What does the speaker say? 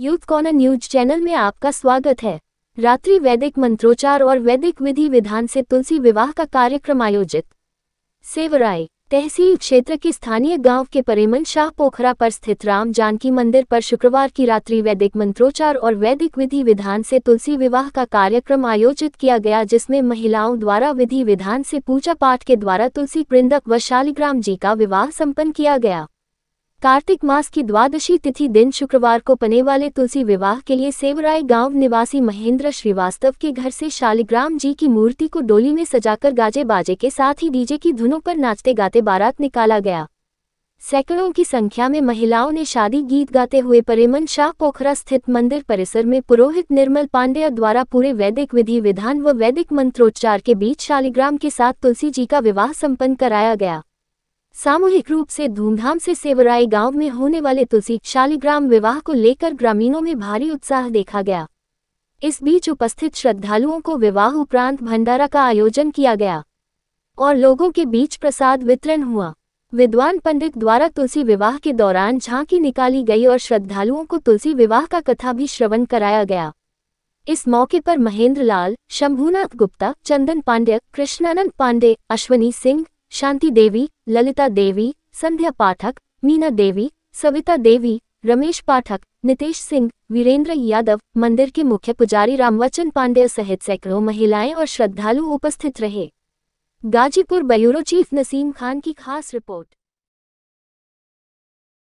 youth corner news channel में आपका स्वागत है रात्रि वैदिक मंत्रोच्चार और वैदिक विधि विधान से तुलसी विवाह का कार्यक्रम आयोजित सेवराय तहसील क्षेत्र के स्थानीय गांव के परेमन शाह पोखरा पर स्थित राम जानकी मंदिर पर शुक्रवार की रात्रि वैदिक मंत्रोच्चार और वैदिक विधि विधान से तुलसी विवाह का कार्यक्रम आयोजित किया गया जिसमें महिलाओं द्वारा विधि विधान से पूजा पाठ के द्वारा तुलसी वृंदक व शालिग्राम जी का विवाह सम्पन्न किया गया कार्तिक मास की द्वादशी तिथि दिन शुक्रवार को पने वाले तुलसी विवाह के लिए सेवराय गांव निवासी महेंद्र श्रीवास्तव के घर से शालिग्राम जी की मूर्ति को डोली में सजाकर गाजे बाजे के साथ ही डीजे की धुनों पर नाचते गाते बारात निकाला गया सैकड़ों की संख्या में महिलाओं ने शादी गीत गाते हुए परेमन शाह पोखरा स्थित मंदिर परिसर में पुरोहित निर्मल पांड्या द्वारा पूरे वैदिक विधि विधान व वैदिक मंत्रोच्चार के बीच शालिग्राम के साथ तुलसी जी का विवाह सम्पन्न कराया गया सामूहिक रूप से धूमधाम से सेवराई गांव में होने वाले तुलसी शालिग्राम विवाह को लेकर ग्रामीणों में भारी उत्साह देखा गया इस बीच उपस्थित श्रद्धालुओं को विवाह उपरांत भंडारा का आयोजन किया गया और लोगों के बीच प्रसाद वितरण हुआ विद्वान पंडित द्वारा तुलसी विवाह के दौरान झांकी निकाली गई और श्रद्धालुओं को तुलसी विवाह का कथा भी श्रवण कराया गया इस मौके पर महेंद्र लाल शंभुनाथ गुप्ता चंदन पांडे कृष्णानंद पांडे अश्वनी सिंह शांति देवी ललिता देवी संध्या पाठक मीना देवी सविता देवी रमेश पाठक नितेश सिंह वीरेंद्र यादव मंदिर के मुख्य पुजारी रामवचन पांडे सहित सैकड़ों महिलाएं और श्रद्धालु उपस्थित रहे गाजीपुर बयूरो चीफ नसीम खान की खास रिपोर्ट